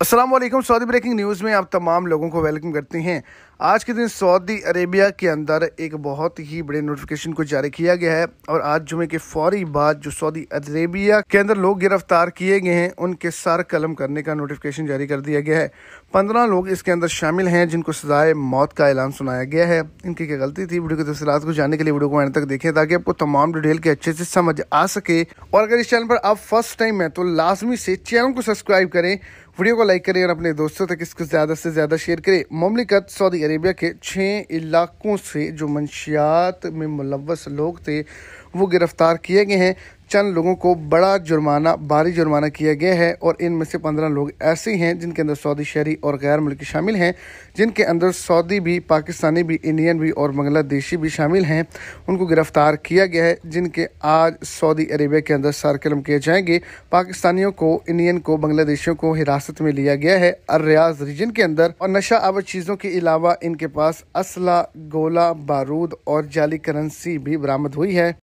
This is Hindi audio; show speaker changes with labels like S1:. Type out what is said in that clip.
S1: असलम सऊदी ब्रेकिंग न्यूज़ में आप तमाम लोगों को वेलकम करते हैं आज के दिन सऊदी अरेबिया के अंदर एक बहुत ही बड़े नोटिफिकेशन को जारी किया गया है और आज जुमे के फौरी बाद जो सऊदी अरेबिया के अंदर लोग गिरफ्तार किए गए हैं उनके सर कलम करने का नोटिफिकेशन जारी कर दिया गया है पंद्रह लोग इसके अंदर शामिल हैं जिनको सजाए मौत का ऐलान सुनाया गया है इनकी क्या गलती थी वीडियो की तफसीत को जानने के लिए वीडियो को एंड तक देखें ताकि आपको तमाम डिटेल के अच्छे से समझ आ सके और अगर इस चैनल पर आप फर्स्ट टाइम है तो लाजमी से चैनल को सब्सक्राइब करें वीडियो को लाइक करें और अपने दोस्तों तक इसको ज़्यादा से ज़्यादा शेयर करें ममलिकत सऊदी अरेबिया के छः इलाकों से जो मंशियात में मुलवस लोग थे वो गिरफ़्तार किए गए हैं चंद लोगों को बड़ा जुर्माना भारी जुर्माना किया गया है और इनमें से पंद्रह लोग ऐसे हैं जिनके अंदर सऊदी शहरी और गैर मुल्की शामिल हैं जिनके अंदर सऊदी भी पाकिस्तानी भी इंडियन भी और बांग्लादेशी भी शामिल हैं उनको गिरफ्तार किया गया है जिनके आज सऊदी अरेबिया के अंदर सरकलम किए जाएंगे पाकिस्तानियों को इंडियन को बांग्लादेशियों को हिरासत में लिया गया है अर्रियाज रीजन के अंदर और नशा आवर चीज़ों के अलावा इनके पास असला गोला बारूद और जाली करेंसी भी बरामद हुई है